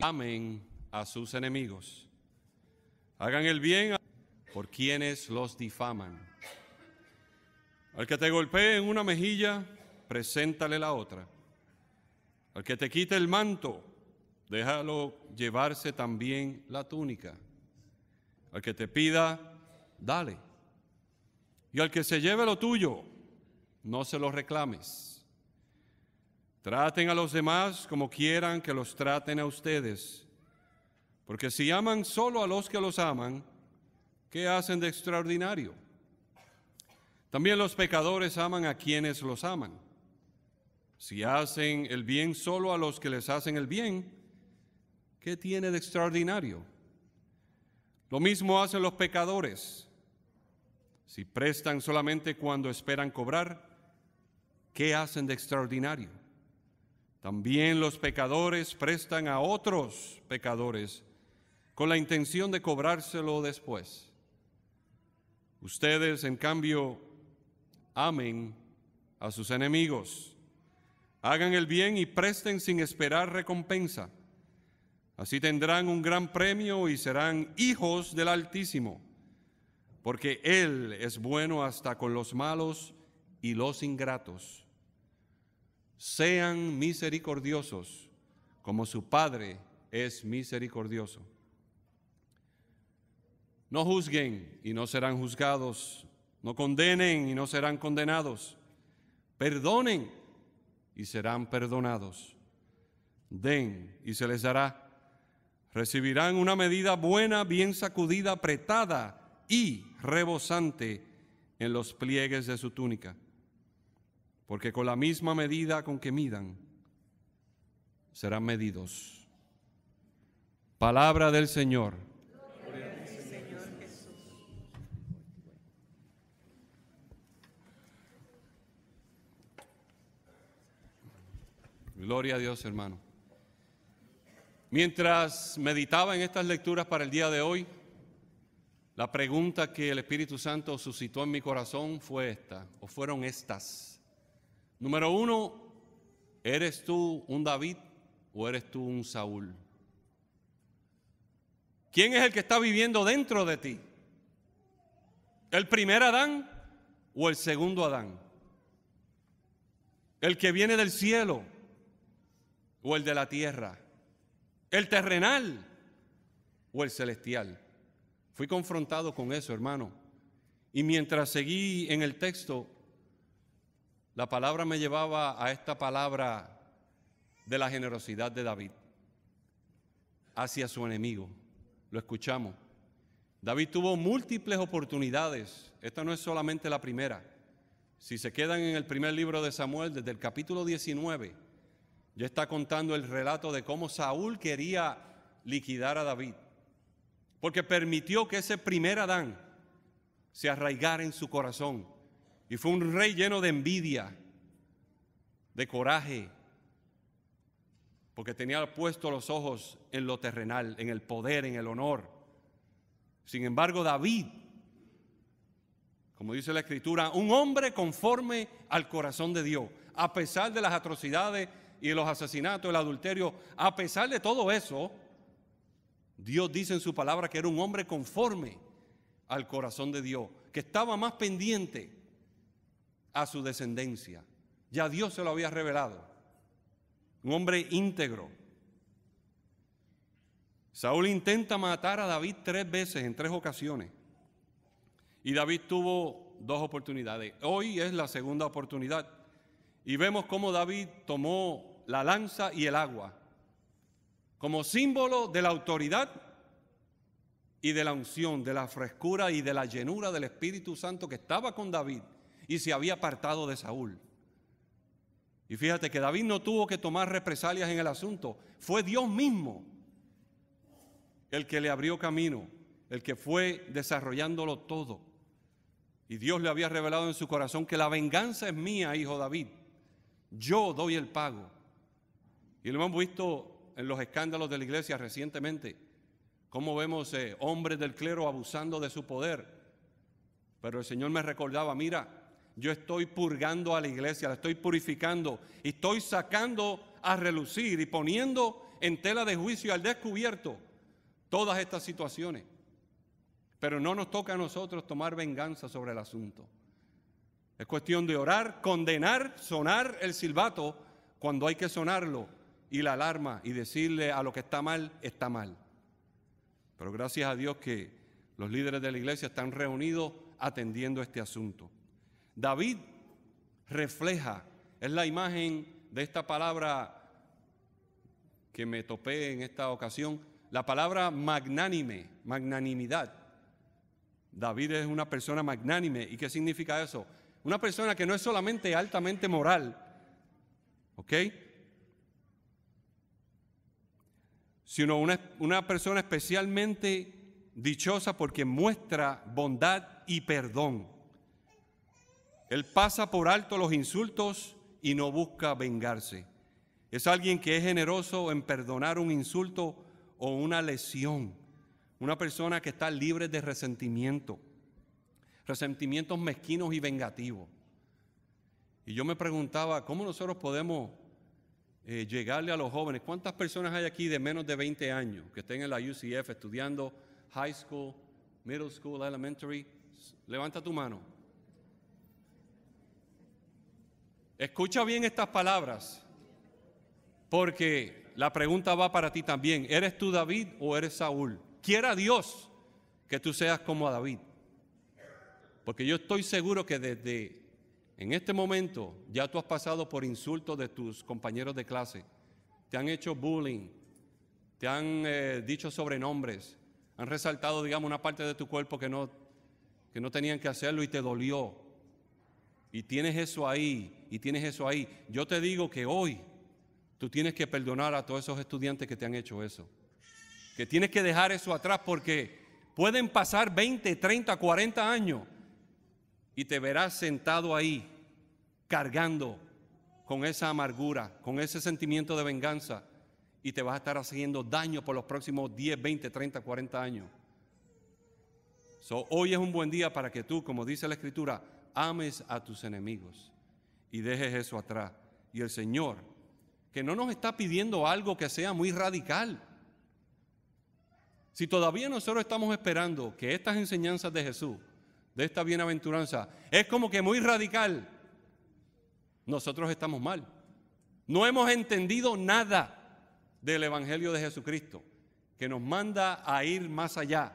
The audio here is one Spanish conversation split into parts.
amen a sus enemigos. Hagan el bien por quienes los difaman. Al que te golpee en una mejilla, preséntale la otra. Al que te quite el manto, déjalo llevarse también la túnica. Al que te pida, dale. Y al que se lleve lo tuyo, no se lo reclames. Traten a los demás como quieran que los traten a ustedes. Porque si aman solo a los que los aman, ¿qué hacen de extraordinario? También los pecadores aman a quienes los aman. Si hacen el bien solo a los que les hacen el bien, ¿qué tiene de extraordinario? Lo mismo hacen los pecadores. Si prestan solamente cuando esperan cobrar, ¿qué hacen de extraordinario? También los pecadores prestan a otros pecadores con la intención de cobrárselo después. Ustedes, en cambio, amen a sus enemigos. Hagan el bien y presten sin esperar recompensa. Así tendrán un gran premio y serán hijos del Altísimo, porque Él es bueno hasta con los malos y los ingratos sean misericordiosos como su Padre es misericordioso. No juzguen y no serán juzgados, no condenen y no serán condenados, perdonen y serán perdonados, den y se les dará, recibirán una medida buena, bien sacudida, apretada y rebosante en los pliegues de su túnica porque con la misma medida con que midan, serán medidos. Palabra del Señor. Gloria a Dios, hermano. Mientras meditaba en estas lecturas para el día de hoy, la pregunta que el Espíritu Santo suscitó en mi corazón fue esta, o fueron estas. Número uno, ¿eres tú un David o eres tú un Saúl? ¿Quién es el que está viviendo dentro de ti? ¿El primer Adán o el segundo Adán? ¿El que viene del cielo o el de la tierra? ¿El terrenal o el celestial? Fui confrontado con eso, hermano. Y mientras seguí en el texto, la palabra me llevaba a esta palabra de la generosidad de David hacia su enemigo. Lo escuchamos. David tuvo múltiples oportunidades. Esta no es solamente la primera. Si se quedan en el primer libro de Samuel, desde el capítulo 19, ya está contando el relato de cómo Saúl quería liquidar a David. Porque permitió que ese primer Adán se arraigara en su corazón y fue un rey lleno de envidia, de coraje, porque tenía puesto los ojos en lo terrenal, en el poder, en el honor. Sin embargo, David, como dice la escritura, un hombre conforme al corazón de Dios, a pesar de las atrocidades y los asesinatos, el adulterio, a pesar de todo eso, Dios dice en su palabra que era un hombre conforme al corazón de Dios, que estaba más pendiente a su descendencia. Ya Dios se lo había revelado. Un hombre íntegro. Saúl intenta matar a David tres veces, en tres ocasiones. Y David tuvo dos oportunidades. Hoy es la segunda oportunidad. Y vemos cómo David tomó la lanza y el agua como símbolo de la autoridad y de la unción, de la frescura y de la llenura del Espíritu Santo que estaba con David y se había apartado de Saúl. Y fíjate que David no tuvo que tomar represalias en el asunto, fue Dios mismo el que le abrió camino, el que fue desarrollándolo todo. Y Dios le había revelado en su corazón que la venganza es mía, hijo David. Yo doy el pago. Y lo hemos visto en los escándalos de la iglesia recientemente, cómo vemos eh, hombres del clero abusando de su poder. Pero el Señor me recordaba, mira, yo estoy purgando a la iglesia, la estoy purificando y estoy sacando a relucir y poniendo en tela de juicio al descubierto todas estas situaciones. Pero no nos toca a nosotros tomar venganza sobre el asunto. Es cuestión de orar, condenar, sonar el silbato cuando hay que sonarlo y la alarma y decirle a lo que está mal, está mal. Pero gracias a Dios que los líderes de la iglesia están reunidos atendiendo este asunto. David refleja, es la imagen de esta palabra que me topé en esta ocasión, la palabra magnánime, magnanimidad. David es una persona magnánime. ¿Y qué significa eso? Una persona que no es solamente altamente moral, ¿ok? Sino una, una persona especialmente dichosa porque muestra bondad y perdón. Él pasa por alto los insultos y no busca vengarse. Es alguien que es generoso en perdonar un insulto o una lesión. Una persona que está libre de resentimiento. Resentimientos mezquinos y vengativos. Y yo me preguntaba, ¿cómo nosotros podemos eh, llegarle a los jóvenes? ¿Cuántas personas hay aquí de menos de 20 años que estén en la UCF estudiando high school, middle school, elementary? Levanta tu mano. Escucha bien estas palabras, porque la pregunta va para ti también. ¿Eres tú David o eres Saúl? Quiera Dios que tú seas como a David. Porque yo estoy seguro que desde en este momento ya tú has pasado por insultos de tus compañeros de clase. Te han hecho bullying, te han eh, dicho sobrenombres, han resaltado, digamos, una parte de tu cuerpo que no, que no tenían que hacerlo y te dolió. Y tienes eso ahí y tienes eso ahí. Yo te digo que hoy tú tienes que perdonar a todos esos estudiantes que te han hecho eso. Que tienes que dejar eso atrás porque pueden pasar 20, 30, 40 años y te verás sentado ahí cargando con esa amargura, con ese sentimiento de venganza y te vas a estar haciendo daño por los próximos 10, 20, 30, 40 años. So, hoy es un buen día para que tú, como dice la Escritura, ames a tus enemigos y dejes eso atrás. Y el Señor, que no nos está pidiendo algo que sea muy radical. Si todavía nosotros estamos esperando que estas enseñanzas de Jesús, de esta bienaventuranza, es como que muy radical, nosotros estamos mal. No hemos entendido nada del Evangelio de Jesucristo, que nos manda a ir más allá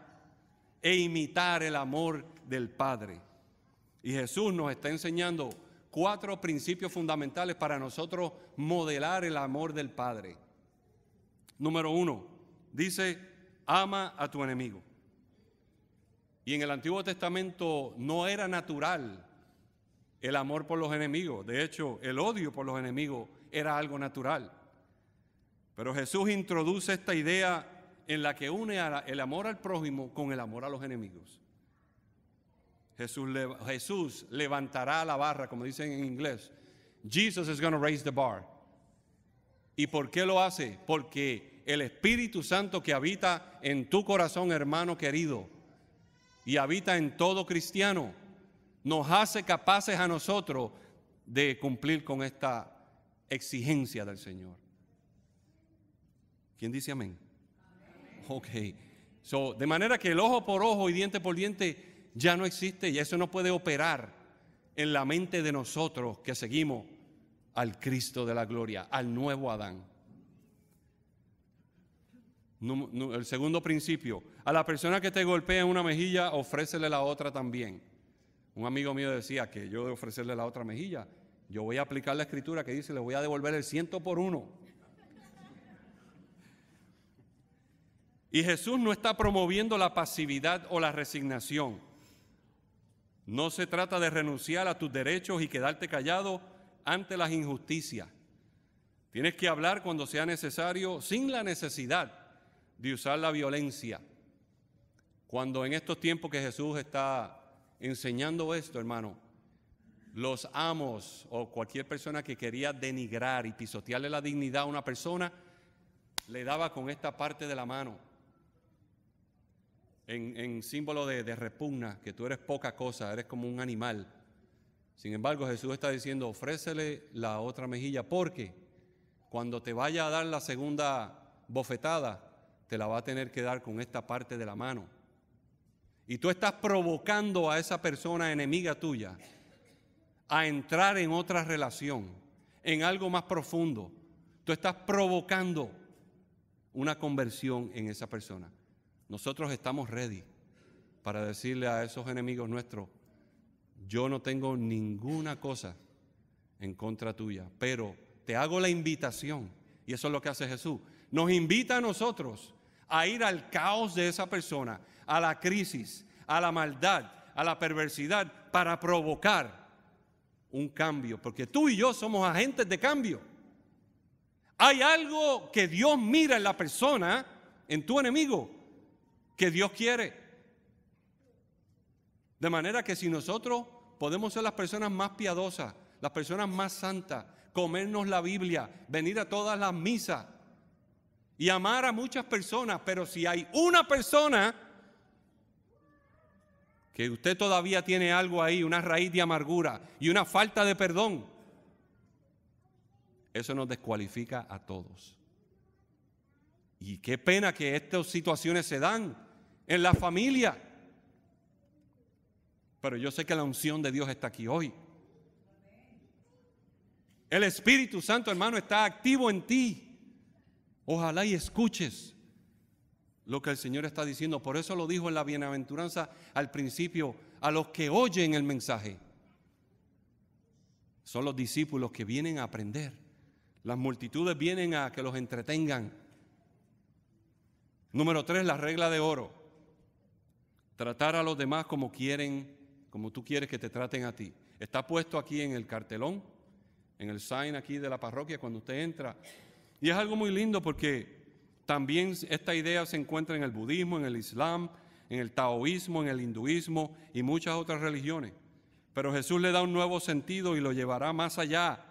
e imitar el amor del Padre. Y Jesús nos está enseñando cuatro principios fundamentales para nosotros modelar el amor del Padre. Número uno, dice, ama a tu enemigo. Y en el Antiguo Testamento no era natural el amor por los enemigos. De hecho, el odio por los enemigos era algo natural. Pero Jesús introduce esta idea en la que une el amor al prójimo con el amor a los enemigos. Jesús, levantará la barra, como dicen en inglés. Jesus is going to raise the bar. ¿Y por qué lo hace? Porque el Espíritu Santo que habita en tu corazón, hermano querido, y habita en todo cristiano, nos hace capaces a nosotros de cumplir con esta exigencia del Señor. ¿Quién dice amén? amén. Ok. So, de manera que el ojo por ojo y diente por diente ya no existe y eso no puede operar en la mente de nosotros que seguimos al Cristo de la gloria, al nuevo Adán. el segundo principio, a la persona que te golpea en una mejilla, ofrécele la otra también. Un amigo mío decía que yo de ofrecerle la otra mejilla, yo voy a aplicar la escritura que dice, le voy a devolver el ciento por uno. Y Jesús no está promoviendo la pasividad o la resignación. No se trata de renunciar a tus derechos y quedarte callado ante las injusticias. Tienes que hablar cuando sea necesario sin la necesidad de usar la violencia. Cuando en estos tiempos que Jesús está enseñando esto, hermano, los amos o cualquier persona que quería denigrar y pisotearle la dignidad a una persona, le daba con esta parte de la mano en, símbolo de, de repugna, que tú eres poca cosa, eres como un animal. Sin embargo, Jesús está diciendo, ofrécele la otra mejilla, porque cuando te vaya a dar la segunda bofetada, te la va a tener que dar con esta parte de la mano. Y tú estás provocando a esa persona enemiga tuya a entrar en otra relación, en algo más profundo. Tú estás provocando una conversión en esa persona. Nosotros estamos ready para decirle a esos enemigos nuestros, yo no tengo ninguna cosa en contra tuya, pero te hago la invitación, y eso es lo que hace Jesús, nos invita a nosotros a ir al caos de esa persona, a la crisis, a la maldad, a la perversidad, para provocar un cambio, porque tú y yo somos agentes de cambio. Hay algo que Dios mira en la persona, en tu enemigo, que Dios quiere. De manera que si nosotros podemos ser las personas más piadosas, las personas más santas, comernos la Biblia, venir a todas las misas y amar a muchas personas, pero si hay una persona que usted todavía tiene algo ahí, una raíz de amargura y una falta de perdón, eso nos descualifica a todos. Y qué pena que estas situaciones se dan en la familia. Pero yo sé que la unción de Dios está aquí hoy. El Espíritu Santo, hermano, está activo en ti. Ojalá y escuches lo que el Señor está diciendo. Por eso lo dijo en la bienaventuranza al principio, a los que oyen el mensaje. Son los discípulos que vienen a aprender. Las multitudes vienen a que los entretengan. Número tres, la regla de oro. Tratar a los demás como quieren, como tú quieres que te traten a ti. Está puesto aquí en el cartelón, en el sign aquí de la parroquia cuando usted entra. Y es algo muy lindo porque también esta idea se encuentra en el budismo, en el islam, en el taoísmo, en el hinduismo y muchas otras religiones. Pero Jesús le da un nuevo sentido y lo llevará más allá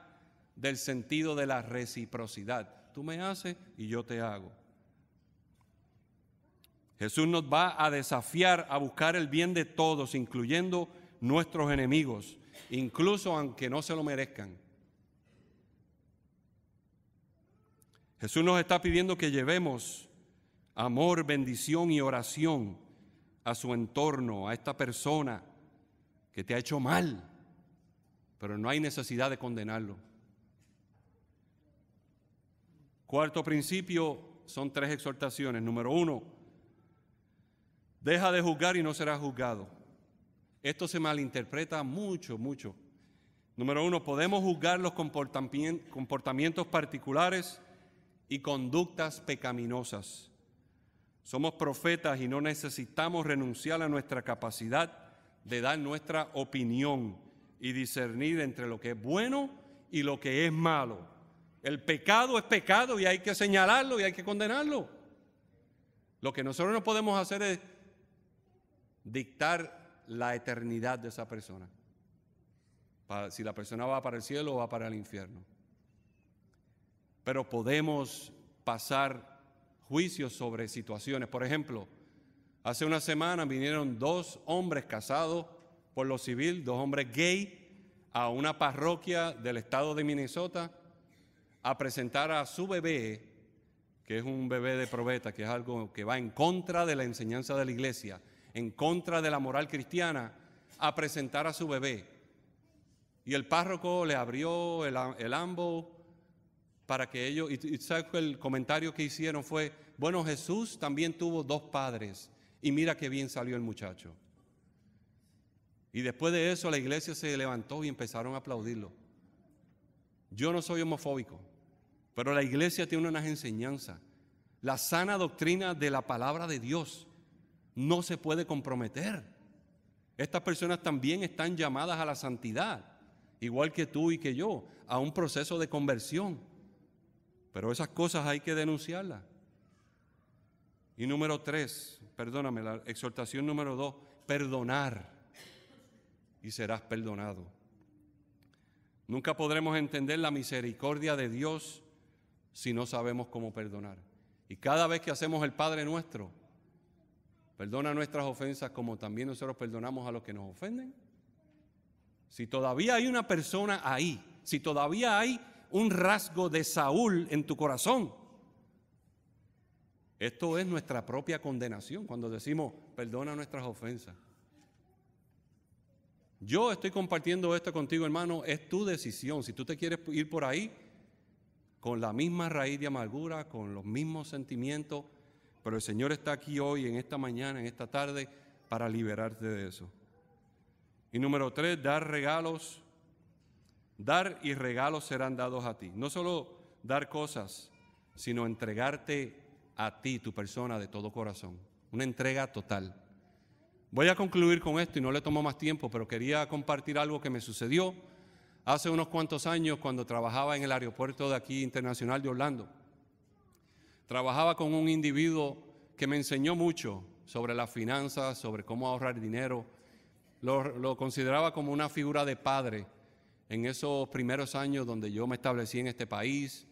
del sentido de la reciprocidad. Tú me haces y yo te hago. Jesús nos va a desafiar a buscar el bien de todos, incluyendo nuestros enemigos, incluso aunque no se lo merezcan. Jesús nos está pidiendo que llevemos amor, bendición y oración a su entorno, a esta persona que te ha hecho mal, pero no hay necesidad de condenarlo. Cuarto principio son tres exhortaciones. Número uno, Deja de juzgar y no será juzgado. Esto se malinterpreta mucho, mucho. Número uno, podemos juzgar los comportamientos particulares y conductas pecaminosas. Somos profetas y no necesitamos renunciar a nuestra capacidad de dar nuestra opinión y discernir entre lo que es bueno y lo que es malo. El pecado es pecado y hay que señalarlo y hay que condenarlo. Lo que nosotros no podemos hacer es dictar la eternidad de esa persona. si la persona va para el cielo o va para el infierno. Pero podemos pasar juicios sobre situaciones. Por ejemplo, hace una semana vinieron dos hombres casados por lo civil, dos hombres gay, a una parroquia del estado de Minnesota a presentar a su bebé, que es un bebé de probeta, que es algo que va en contra de la enseñanza de la iglesia en contra de la moral cristiana a presentar a su bebé. Y el párroco le abrió el, el para que ellos, y, y el comentario que hicieron fue, bueno, Jesús también tuvo dos padres y mira qué bien salió el muchacho. Y después de eso la iglesia se levantó y empezaron a aplaudirlo. Yo no soy homofóbico, pero la iglesia tiene unas enseñanzas, la sana doctrina de la palabra de Dios no se puede comprometer. Estas personas también están llamadas a la santidad, igual que tú y que yo, a un proceso de conversión. Pero esas cosas hay que denunciarlas. Y número tres, perdóname, la exhortación número dos, perdonar y serás perdonado. Nunca podremos entender la misericordia de Dios si no sabemos cómo perdonar. Y cada vez que hacemos el Padre nuestro, Perdona nuestras ofensas como también nosotros perdonamos a los que nos ofenden. Si todavía hay una persona ahí, si todavía hay un rasgo de Saúl en tu corazón, esto es nuestra propia condenación cuando decimos, perdona nuestras ofensas. Yo estoy compartiendo esto contigo, hermano, es tu decisión. Si tú te quieres ir por ahí, con la misma raíz de amargura, con los mismos sentimientos, pero el Señor está aquí hoy, en esta mañana, en esta tarde, para liberarte de eso. Y número tres, dar regalos. Dar y regalos serán dados a ti. No solo dar cosas, sino entregarte a ti, tu persona, de todo corazón. Una entrega total. Voy a concluir con esto y no le tomo más tiempo, pero quería compartir algo que me sucedió hace unos cuantos años cuando trabajaba en el aeropuerto de aquí internacional de Orlando. Trabajaba con un individuo que me enseñó mucho sobre las finanzas, sobre cómo ahorrar dinero. Lo, consideraba como una figura de padre en esos primeros años donde yo me establecí en este país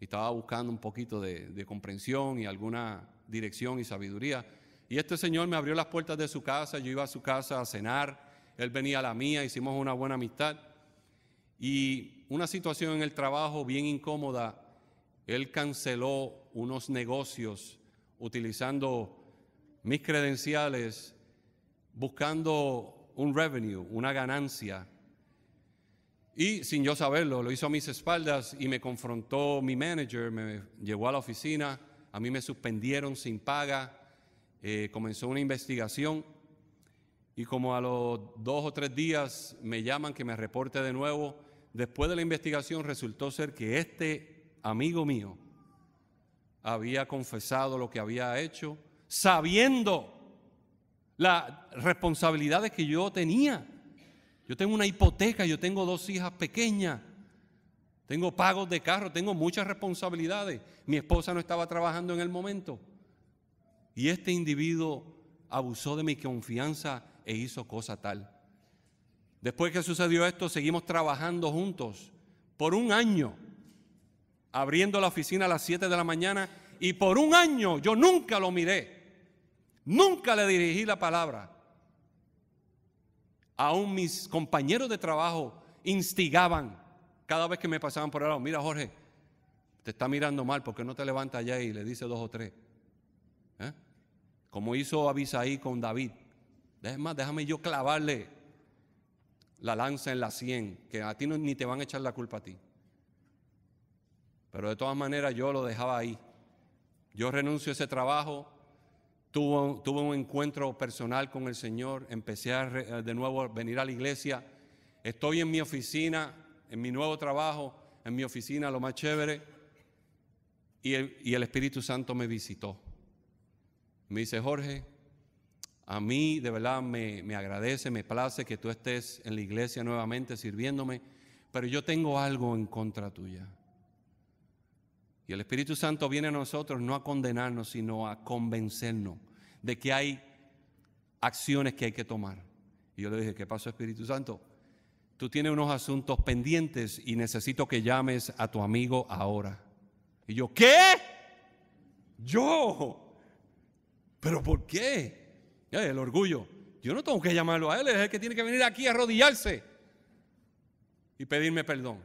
y estaba buscando un poquito de, de, comprensión y alguna dirección y sabiduría. Y este señor me abrió las puertas de su casa, yo iba a su casa a cenar, él venía a la mía, hicimos una buena amistad. Y una situación en el trabajo bien incómoda, él canceló unos negocios utilizando mis credenciales, buscando un revenue, una ganancia. Y sin yo saberlo, lo hizo a mis espaldas y me confrontó mi manager, me llevó a la oficina, a mí me suspendieron sin paga, eh, comenzó una investigación y como a los dos o tres días me llaman que me reporte de nuevo, después de la investigación resultó ser que este amigo mío había confesado lo que había hecho, sabiendo las responsabilidades que yo tenía. Yo tengo una hipoteca, yo tengo dos hijas pequeñas, tengo pagos de carro, tengo muchas responsabilidades. Mi esposa no estaba trabajando en el momento. Y este individuo abusó de mi confianza e hizo cosa tal. Después que sucedió esto, seguimos trabajando juntos por un año abriendo la oficina a las 7 de la mañana y por un año yo nunca lo miré, nunca le dirigí la palabra. Aún mis compañeros de trabajo instigaban cada vez que me pasaban por el lado, mira Jorge, te está mirando mal, porque no te levantas allá y le dice dos o tres? ¿Eh? Como hizo Abisaí con David. Déjame, déjame yo clavarle la lanza en la sien, que a ti ni te van a echar la culpa a ti. Pero de todas maneras yo lo dejaba ahí. Yo renuncio a ese trabajo, tuve, un encuentro personal con el Señor, empecé de nuevo a venir a la iglesia, estoy en mi oficina, en mi nuevo trabajo, en mi oficina, lo más chévere, y el, Espíritu Santo me visitó. Me dice, Jorge, a mí de verdad me agradece, me place que tú estés en la iglesia nuevamente sirviéndome, pero yo tengo algo en contra tuya. Y el Espíritu Santo viene a nosotros no a condenarnos, sino a convencernos de que hay acciones que hay que tomar. Y yo le dije, ¿qué pasó Espíritu Santo? Tú tienes unos asuntos pendientes y necesito que llames a tu amigo ahora. Y yo, ¿qué? Yo. ¿Pero por qué? Eh, el orgullo. Yo no tengo que llamarlo a él, es el que tiene que venir aquí a arrodillarse y pedirme perdón.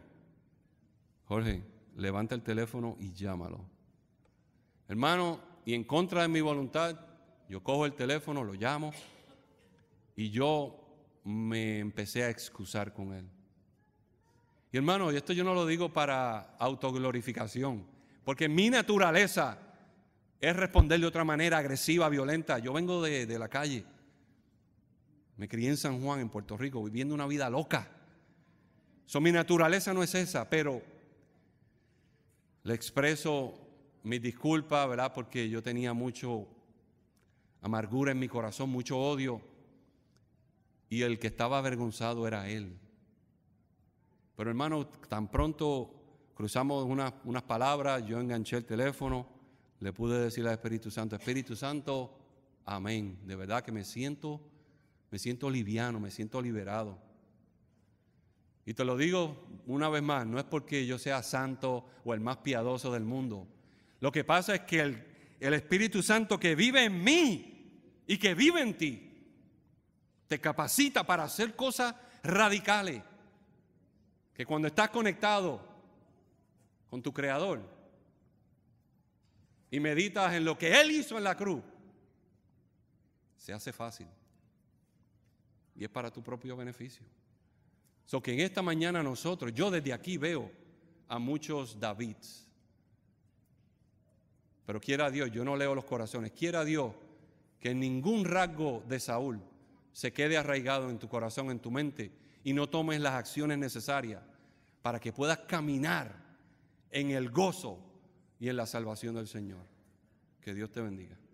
Jorge, levanta el teléfono y llámalo. Hermano, y en contra de mi voluntad, yo cojo el teléfono, lo llamo y yo me empecé a excusar con él. Y hermano, y esto yo no lo digo para autoglorificación, porque mi naturaleza es responder de otra manera agresiva, violenta. Yo vengo de, la calle. Me crié en San Juan, en Puerto Rico, viviendo una vida loca. So, mi naturaleza no es esa, pero le expreso mi disculpa, ¿verdad? Porque yo tenía mucho amargura en mi corazón, mucho odio. Y el que estaba avergonzado era él. Pero hermano, tan pronto cruzamos unas, unas palabras, yo enganché el teléfono, le pude decir al Espíritu Santo, Espíritu Santo, amén. De verdad que me siento, me siento liviano, me siento liberado. Y te lo digo una vez más, no es porque yo sea santo o el más piadoso del mundo. Lo que pasa es que el, Espíritu Santo que vive en mí y que vive en ti, te capacita para hacer cosas radicales. Que cuando estás conectado con tu Creador y meditas en lo que Él hizo en la cruz, se hace fácil. Y es para tu propio beneficio. So que en esta mañana nosotros, yo desde aquí veo a muchos Davids. Pero quiera Dios, yo no leo los corazones, quiera Dios que ningún rasgo de Saúl se quede arraigado en tu corazón, en tu mente, y no tomes las acciones necesarias para que puedas caminar en el gozo y en la salvación del Señor. Que Dios te bendiga.